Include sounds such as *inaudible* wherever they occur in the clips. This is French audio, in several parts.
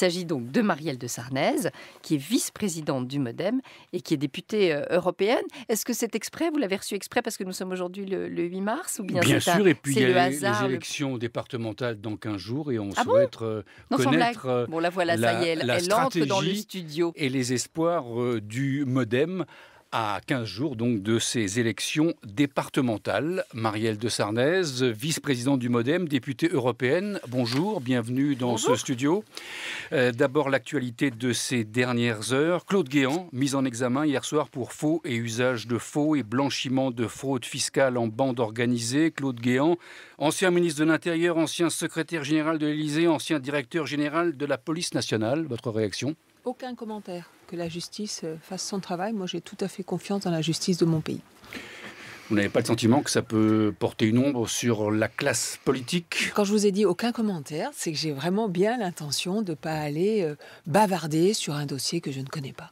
Il s'agit donc de Marielle de Sarnez, qui est vice-présidente du MoDem et qui est députée euh, européenne. Est-ce que c'est exprès Vous l'avez reçu exprès parce que nous sommes aujourd'hui le, 8 mars ou bien, bien sûr, et puis il y a le les élections départementales dans 15 jours et on ah souhaite euh, connaître euh, la, voilà, elle, entre dans le studio. et les espoirs du MoDem à 15 jours donc de ces élections départementales. Marielle de Sarnez, vice-présidente du MoDem, députée européenne. Bonjour, bienvenue dans ce studio. Euh, d'abord l'actualité de ces dernières heures. Claude Guéant, mis en examen hier soir pour faux et usage de faux et blanchiment de fraude fiscale en bande organisée. Claude Guéant, ancien ministre de l'Intérieur, ancien secrétaire général de l'Élysée, ancien directeur général de la police nationale. Votre réaction Aucun commentaire que la justice euh, fasse son travail. Moi, j'ai tout à fait confiance dans la justice de mon pays. Vous n'avez pas le sentiment que ça peut porter une ombre sur la classe politique Quand je vous ai dit aucun commentaire, c'est que j'ai vraiment bien l'intention de ne pas aller euh, bavarder sur un dossier que je ne connais pas.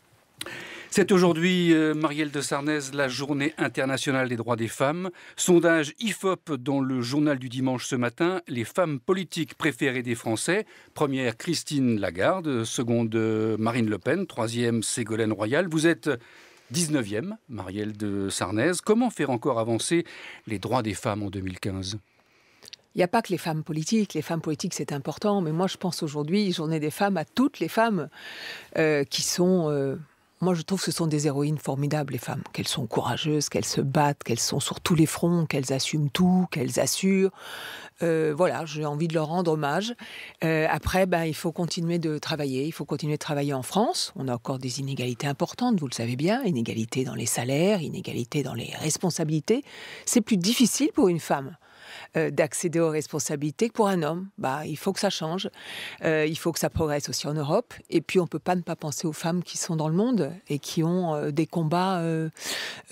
C'est aujourd'hui, euh, Marielle de Sarnez, la journée internationale des droits des femmes. Sondage IFOP dans le journal du dimanche ce matin, les femmes politiques préférées des Français. Première, Christine Lagarde. Seconde, euh, Marine Le Pen. Troisième, Ségolène Royal. Vous êtes 19e, Marielle de Sarnez. Comment faire encore avancer les droits des femmes en 2015 il n'y a pas que les femmes politiques. Les femmes politiques, c'est important. Mais moi, je pense aujourd'hui, journée des femmes, à toutes les femmes euh, qui sont moi, je trouve que ce sont des héroïnes formidables, les femmes, qu'elles sont courageuses, qu'elles se battent, qu'elles sont sur tous les fronts, qu'elles assument tout, qu'elles assurent. Euh, voilà, j'ai envie de leur rendre hommage. Euh, après, ben, il faut continuer de travailler, il faut continuer de travailler en France. On a encore des inégalités importantes, vous le savez bien, inégalités dans les salaires, inégalités dans les responsabilités. C'est plus difficile pour une femme. Euh, d'accéder aux responsabilités pour un homme. Bah, il faut que ça change, euh, il faut que ça progresse aussi en Europe. Et puis on ne peut pas ne pas penser aux femmes qui sont dans le monde et qui ont euh, des combats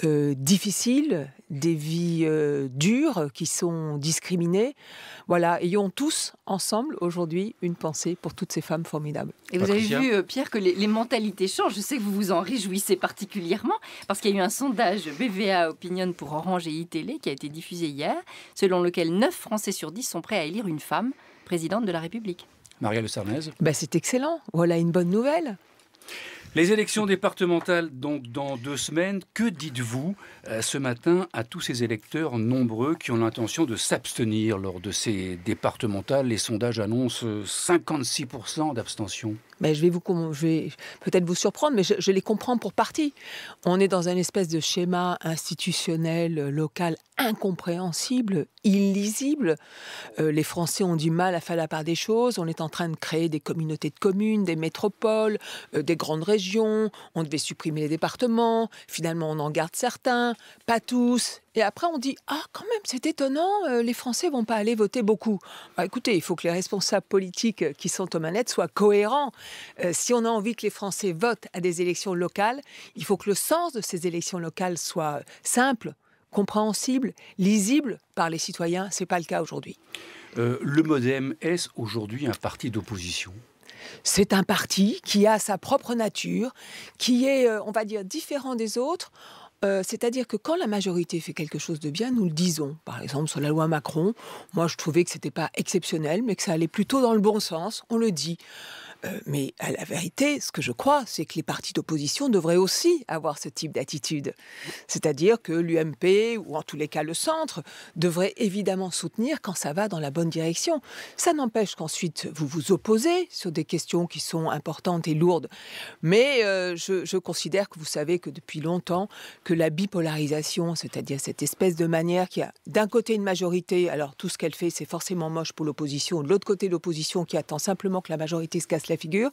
difficiles, des vies dures, qui sont discriminées. Voilà, ayons tous ensemble aujourd'hui une pensée pour toutes ces femmes formidables. Et vous avez vu, Pierre, que les, les mentalités changent. Je sais que vous vous en réjouissez particulièrement parce qu'il y a eu un sondage BVA Opinion pour Orange et ITL e qui a été diffusé hier, selon lequel 9 Français sur 10 sont prêts à élire une femme présidente de la République. Maria Le Sarnez. Bah, c'est excellent. Voilà une bonne nouvelle. Les élections départementales, donc dans deux semaines, que dites-vous euh, ce matin à tous ces électeurs nombreux qui ont l'intention de s'abstenir lors de ces départementales Les sondages annoncent 56% euh, d'abstention. Mais je vais vous, peut-être vous surprendre, mais je, les comprends pour partie. On est dans un espèce de schéma institutionnel euh, local incompréhensible, illisible. les Français ont du mal à faire la part des choses. On est en train de créer des communautés de communes, des métropoles, des grandes régions on devait supprimer les départements, finalement on en garde certains, pas tous. Et après on dit ah quand même c'est étonnant, euh, les Français vont pas aller voter beaucoup. Bah, écoutez, il faut que les responsables politiques euh, qui sont aux manettes soient cohérents. Euh, si on a envie que les Français votent à des élections locales, il faut que le sens de ces élections locales soit simple, compréhensible, lisible par les citoyens. Ce n'est pas le cas aujourd'hui. le MoDem est ce aujourd'hui un parti d'opposition c'est un parti qui a sa propre nature, qui est, euh, on va dire, différent des autres. Euh, c'est-à-dire que quand la majorité fait quelque chose de bien, nous le disons. Par exemple, sur la loi Macron, moi je trouvais que ce n'était pas exceptionnel, mais que ça allait plutôt dans le bon sens. On le dit. Euh, mais à la vérité, ce que je crois, c'est que les partis d'opposition devraient aussi avoir ce type d'attitude. C'est-à-dire que l'UMP, ou en tous les cas le centre, devrait évidemment soutenir quand ça va dans la bonne direction. Ça n'empêche qu'ensuite vous vous opposez sur des questions qui sont importantes et lourdes. Mais euh, je, je considère que vous savez que depuis longtemps, que la bipolarisation, c'est-à-dire cette espèce de manière qui a d'un côté une majorité, alors tout ce qu'elle fait, c'est forcément moche pour l'opposition, de l'autre côté l'opposition qui attend simplement que la majorité se casse la figure.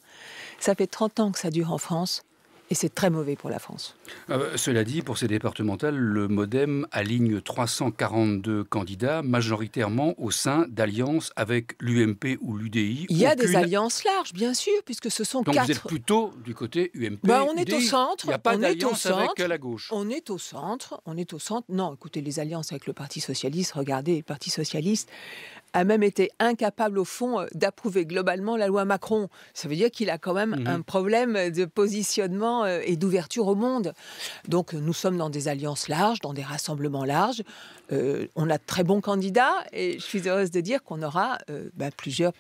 Ça fait 30 ans que ça dure en France et c'est très mauvais pour la France. Euh, cela dit, pour ces départementales, le Modem aligne 342 candidats, majoritairement au sein d'alliances avec l'UMP ou l'UDI. Il y a des alliances larges, bien sûr, puisque ce sont Donc vous êtes plutôt du côté UMP. Bah, on est au centre. Il n'y a pas d'alliance avec euh, la gauche. On est au centre. On est au centre. Non, écoutez, les alliances avec le Parti socialiste. Regardez, le Parti socialiste a même été incapable au fond euh, d'approuver globalement la loi Macron. Ça veut dire qu'il a quand même mhm. un problème de positionnement euh, et d'ouverture au monde. Donc euh, nous sommes dans des alliances larges, dans des rassemblements larges. Euh, on a de très bons candidats et je suis heureuse de dire qu'on aura bah, plusieurs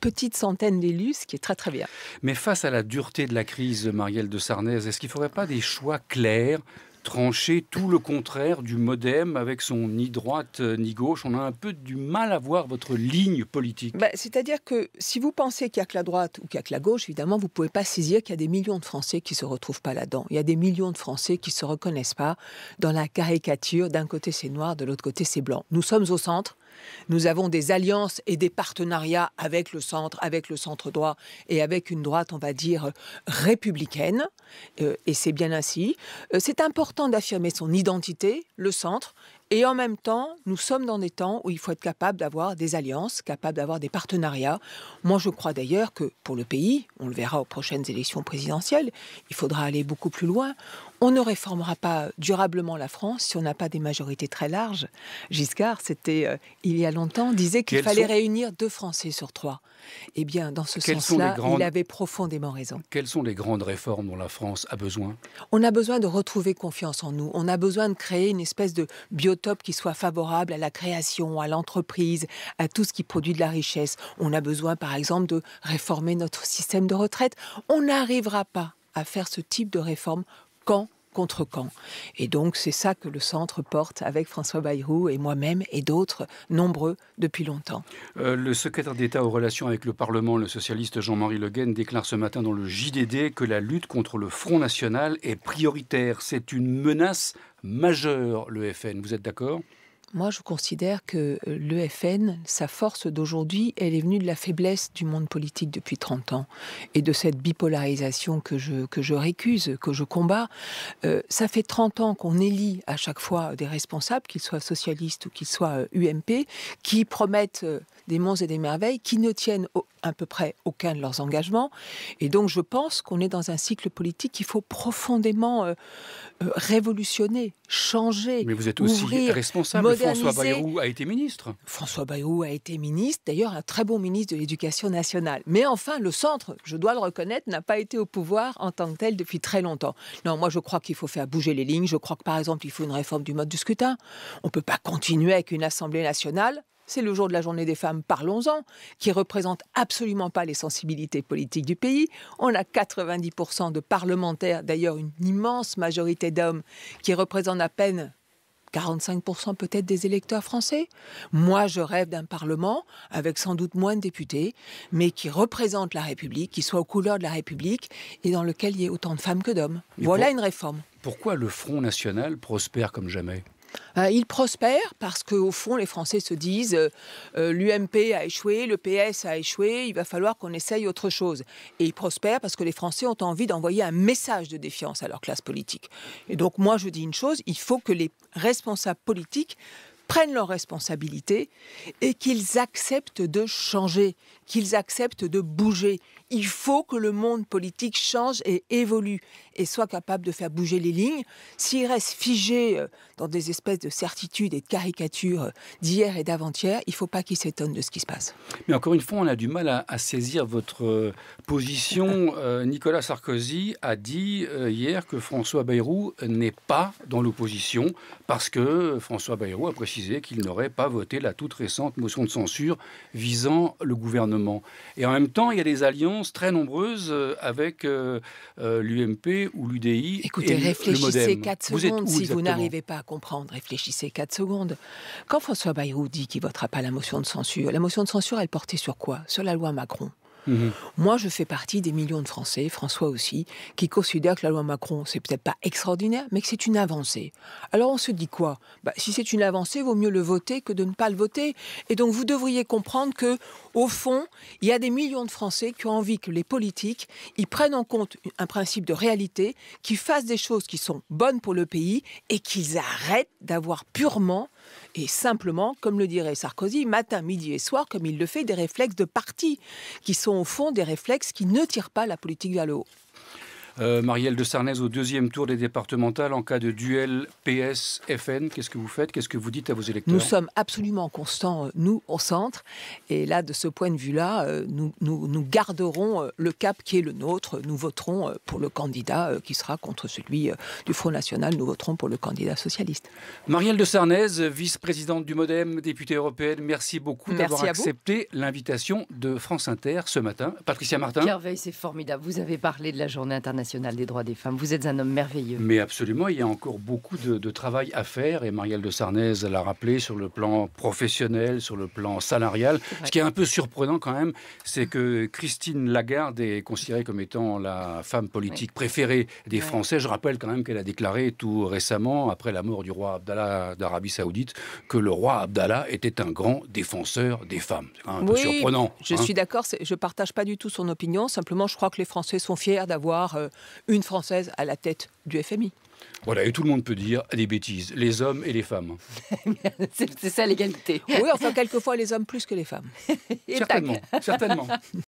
petites centaines d'élus, ce qui est très très bien. Mais face à la dureté de la crise, Marielle de Sarnez, est-ce qu'il ne faudrait pas des choix clairs trancher tout le contraire du modem avec son ni droite euh, ni gauche. On a un peu du mal à voir votre ligne politique. Bah, c'est-à-dire que si vous pensez qu'il n'y a que la droite ou qu'il n'y a que la gauche, évidemment, vous ne pouvez pas saisir qu'il y a des millions de Français qui ne se retrouvent pas là-dedans. Il y a des millions de Français qui ne se reconnaissent pas dans la caricature. D'un côté, c'est noir, de l'autre côté, c'est blanc. Nous sommes au centre. Nous avons des alliances et des partenariats avec le centre, avec le centre droit et avec une droite, on va dire, républicaine. Euh, et c'est bien ainsi. Euh, c'est important d'affirmer son identité, le centre, et en même temps, nous sommes dans des temps où il faut être capable d'avoir des alliances, capable d'avoir des partenariats. Moi, je crois d'ailleurs que pour le pays, on le verra aux prochaines élections présidentielles, il faudra aller beaucoup plus loin. On ne réformera pas durablement la France si on n'a pas des majorités très larges. Giscard, c'était euh, il y a longtemps, disait qu'il fallait réunir deux Français sur trois. Eh bien, dans ce sens-là, il avait profondément raison. Quelles sont les grandes réformes dont la France a besoin On a besoin de retrouver confiance en nous. On a besoin de créer une espèce de biotope qui soit favorable à la création, à l'entreprise, à tout ce qui produit de la richesse. On a besoin, par exemple, de réformer notre système de retraite. On n'arrivera pas à faire ce type de réforme camp contre camp. Et donc c'est ça que le centre porte avec François Bayrou et moi-même et d'autres, nombreux depuis longtemps. Euh, le secrétaire d'État aux relations avec le Parlement, le socialiste Jean-Marie Le Guen, déclare ce matin dans le JDD que la lutte contre le Front National est prioritaire. C'est une menace majeure, le FN. Vous êtes d'accord moi, je considère que euh, le FN, sa force d'aujourd'hui, elle est venue de la faiblesse du monde politique depuis 30 ans et de cette bipolarisation que je, que je récuse, que je combats. Euh, ça fait 30 ans qu'on élit à chaque fois des responsables, qu'ils soient socialistes ou qu'ils soient UMP, euh, qui promettent des monts et des merveilles, qui ne tiennent à peu près aucun de leurs engagements. Et donc je pense qu'on est dans un cycle politique qu'il faut profondément euh, euh, révolutionner, changer. Mais vous êtes aussi responsable. François Bayrou a été ministre. François Bayrou a été ministre, d'ailleurs un très bon ministre de l'Éducation nationale. Mais enfin, le centre, je dois le reconnaître, n'a pas été au pouvoir en tant que tel depuis très longtemps. Non, moi je crois qu'il faut faire bouger les lignes. Je crois que par exemple, il faut une réforme du mode du scrutin. On ne peut pas continuer avec une Assemblée nationale c'est le jour de la journée des femmes, parlons-en, qui représente absolument pas les sensibilités politiques du pays. On a 90% de parlementaires, d'ailleurs une immense majorité d'hommes, qui représentent à peine 45% peut-être des électeurs français. Moi, je rêve d'un Parlement avec sans doute moins de députés, mais qui représente la République, qui soit aux couleurs de la République et dans lequel il y ait autant de femmes que d'hommes. Voilà une réforme. Pourquoi le Front National prospère comme jamais euh, il prospère parce qu'au fond, les Français se disent euh, euh, l'UMP a échoué, le PS a échoué, il va falloir qu'on essaye autre chose. Et il prospère parce que les Français ont envie d'envoyer un message de défiance à leur classe politique. Et donc, moi, je dis une chose il faut que les responsables politiques prennent leurs responsabilités et qu'ils acceptent de changer, qu'ils acceptent de bouger. Il faut que le monde politique change et évolue et soit capable de faire bouger les lignes. S'il reste figé euh, dans des espèces de certitudes et de caricatures euh, d'hier et d'avant-hier, il ne faut pas qu'il s'étonne de ce qui se passe. Mais encore une fois, on a du mal à, saisir votre euh, position. *laughs* Nicolas Sarkozy a dit hier que François Bayrou n'est pas dans l'opposition parce que François Bayrou a précisé qu'il n'aurait pas voté la toute récente motion de censure visant le gouvernement. Et en même temps, il y a des alliances très nombreuses avec l'UMP ou l'UDI. Écoutez, réfléchissez 4 secondes si vous n'arrivez pas à comprendre. Réfléchissez 4 secondes. Quand François Bayrou dit qu'il votera pas la motion de censure, la motion de censure, elle portait sur quoi Sur la loi Macron. Mhm. Moi, je fais partie des millions de Français, François aussi, qui considèrent que la loi Macron, c'est peut-être pas extraordinaire, mais que c'est une avancée. Alors on se dit quoi bah, Si c'est une avancée, vaut mieux le voter que de ne pas le voter. Et donc vous devriez comprendre que, au fond, il y a des millions de Français qui ont envie que les politiques ils prennent en compte un principe de réalité, qu'ils fassent des choses qui sont bonnes pour le pays et qu'ils arrêtent d'avoir purement et simplement, comme le dirait Sarkozy, matin, midi et soir, comme il le fait, des réflexes de parti, qui sont au fond des réflexes qui ne tirent pas la politique vers le haut. Euh, Marielle de Sarnez au deuxième tour des départementales en cas de duel PS-FN. Qu'est-ce que vous faites Qu'est-ce que vous dites à vos électeurs Nous sommes absolument constants, euh, nous, au centre. Et là, de ce point de vue-là, euh, nous, nous, nous, garderons le cap qui est le nôtre. Nous voterons pour le candidat qui sera contre celui du Front National. Nous voterons pour le candidat socialiste. Marielle de Sarnez, vice-présidente du MoDem, députée européenne, merci beaucoup d'avoir accepté l'invitation de France Inter ce matin. Patricia Martin. Merveille, c'est formidable. Vous avez parlé de la journée internationale des droits des femmes. Vous êtes un homme merveilleux. Mais absolument, il y a encore beaucoup de, travail à faire, et Marielle de Sarnez l'a rappelé, sur le plan professionnel, sur le plan salarial. Ce qui est un peu surprenant quand même, c'est que Christine Lagarde est considérée comme étant la femme politique préférée des Français. Je rappelle quand même qu'elle a déclaré tout récemment, après la mort du roi Abdallah d'Arabie Saoudite, que le roi Abdallah était un grand défenseur des femmes. C'est un peu surprenant. Je hein. suis d'accord, je ne partage pas du tout son opinion. Simplement, je crois que les Français sont fiers d'avoir euh, une Française à la tête du FMI. Voilà, et tout le monde peut dire des bêtises, les hommes et les femmes. *laughs* c'est ça l'égalité. Oui, enfin *laughs* quelquefois les hommes plus que les femmes. certainement, certainement. *laughs*